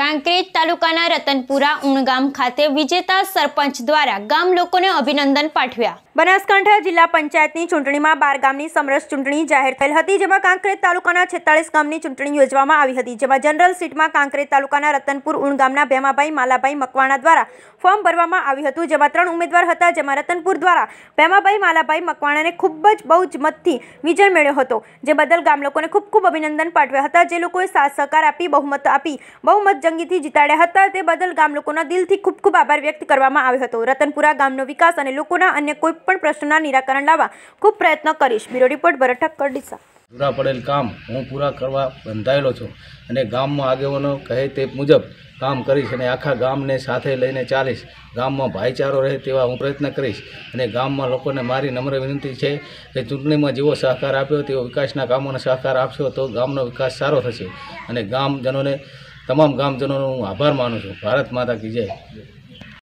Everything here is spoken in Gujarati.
કાંકરેજ તાલુકાના રતનપુરા ઉણગામ ખાતે વિજેતા સરપંચ દ્વારા ગામ લોકોને અભિનંદન પાઠવ્યા બનાસકાંઠા જિલ્લા પંચાયતની ચૂંટણીમાં બાર ગામની સમરસ ચૂંટણી જાહેર થયેલ હતી જેમાં કાંકરેજ તાલુકાના છેતાળીસ ગામની ચૂંટણી યોજવામાં આવી હતી જેમાં જનરલ સીટમાં કાંકરેજ તાલુકાના રતનપુર ઉણ ગામના ભેમાભાઈ માલાભાઈ મકવાણા દ્વારા ફોર્મ ભરવામાં આવ્યું હતું જેમાં ત્રણ ઉમેદવાર હતા જેમાં રતનપુર દ્વારા ભેમાભાઈ માલાભાઈ મકવાણાને ખૂબ જ બહુ જ મતથી વિજય મેળ્યો હતો જે બદલ ગામ લોકોને ખૂબ ખૂબ અભિનંદન પાઠવ્યા હતા જે લોકોએ સાથ સહકાર આપી બહુમત આપી બહુમત જંગીથી જીતાડ્યા હતા તે બદલ ગામ લોકોના દિલથી ખૂબ ખૂબ આભાર વ્યક્ત કરવામાં આવ્યો હતો રતનપુરા ગામનો વિકાસ અને લોકોના અન્ય કોઈ કોઈ પણ પ્રશ્નના નિરાકરણ લાવવા ખૂબ પ્રયત્ન કરીશ બ્યુરો રિપોર્ટ ભરત ઠક્કર ડીસા પૂરા પડેલ કામ હું પૂરા કરવા બંધાયેલો છું અને ગામમાં આગેવાનો કહે તે મુજબ કામ કરીશ અને આખા ગામને સાથે લઈને ચાલીશ ગામમાં ભાઈચારો રહે તેવા હું પ્રયત્ન કરીશ અને ગામમાં લોકોને મારી નમ્ર વિનંતી છે કે ચૂંટણીમાં જેવો સહકાર આપ્યો તેવો વિકાસના કામોને સહકાર આપશો તો ગામનો વિકાસ સારો થશે અને ગામજનોને તમામ ગામજનોનો હું આભાર માનું છું ભારત માતા કીજે